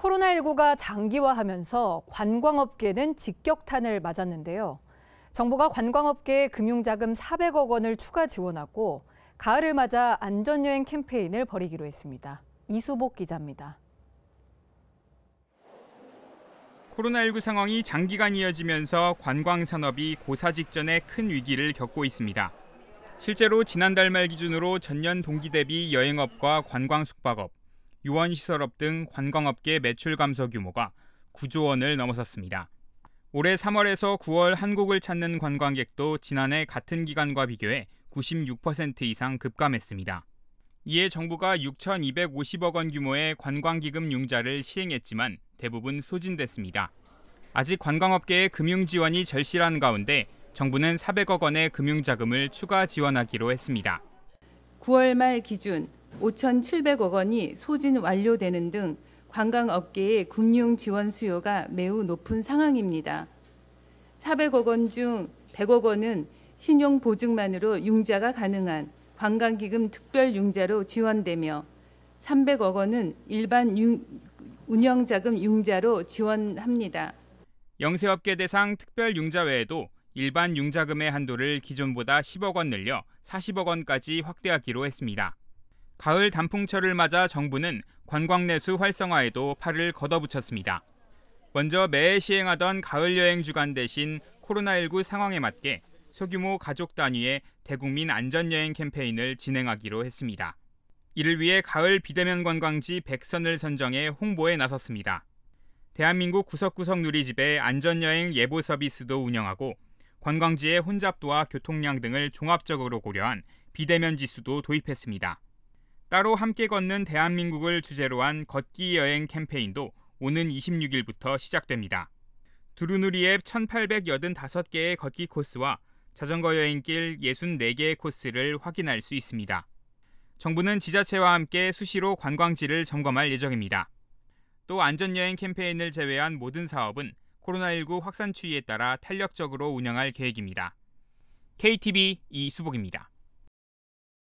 코로나19가 장기화하면서 관광업계는 직격탄을 맞았는데요. 정부가 관광업계에 금융자금 400억 원을 추가 지원하고 가을을 맞아 안전여행 캠페인을 벌이기로 했습니다. 이수복 기자입니다. 코로나19 상황이 장기간 이어지면서 관광산업이 고사 직전에 큰 위기를 겪고 있습니다. 실제로 지난달 말 기준으로 전년 동기 대비 여행업과 관광 숙박업, 유원시설업 등 관광업계 매출 감소 규모가 9조 원을 넘어섰습니다. 올해 3월에서 9월 한국을 찾는 관광객도 지난해 같은 기간과 비교해 96% 이상 급감했습니다. 이에 정부가 6,250억 원 규모의 관광기금 융자를 시행했지만 대부분 소진됐습니다. 아직 관광업계의 금융 지원이 절실한 가운데 정부는 400억 원의 금융 자금을 추가 지원하기로 했습니다. 9월 말 기준 5,700억 원이 소진 완료되는 등 관광업계의 금융 지원 수요가 매우 높은 상황입니다. 400억 원 중 100억 원은 신용 보증만으로 융자가 가능한 관광기금 특별 융자로 지원되며 300억 원은 일반 융, 운영자금 융자로 지원합니다. 영세업계 대상 특별 융자 외에도 일반 융자금의 한도를 기존보다 10억 원 늘려 40억 원까지 확대하기로 했습니다. 가을 단풍철을 맞아 정부는 관광내수 활성화에도 팔을 걷어붙였습니다. 먼저 매해 시행하던 가을 여행 주간 대신 코로나19 상황에 맞게 소규모 가족 단위의 대국민 안전여행 캠페인을 진행하기로 했습니다. 이를 위해 가을 비대면 관광지 100선을 선정해 홍보에 나섰습니다. 대한민국 구석구석 누리집의 안전여행 예보 서비스도 운영하고 관광지의 혼잡도와 교통량 등을 종합적으로 고려한 비대면 지수도 도입했습니다. 따로 함께 걷는 대한민국을 주제로 한 걷기 여행 캠페인도 오는 26일부터 시작됩니다. 두루누리 앱 1885개의 걷기 코스와 자전거 여행길 64개의 코스를 확인할 수 있습니다. 정부는 지자체와 함께 수시로 관광지를 점검할 예정입니다. 또 안전여행 캠페인을 제외한 모든 사업은 코로나19 확산 추이에 따라 탄력적으로 운영할 계획입니다. KTV 이수복입니다.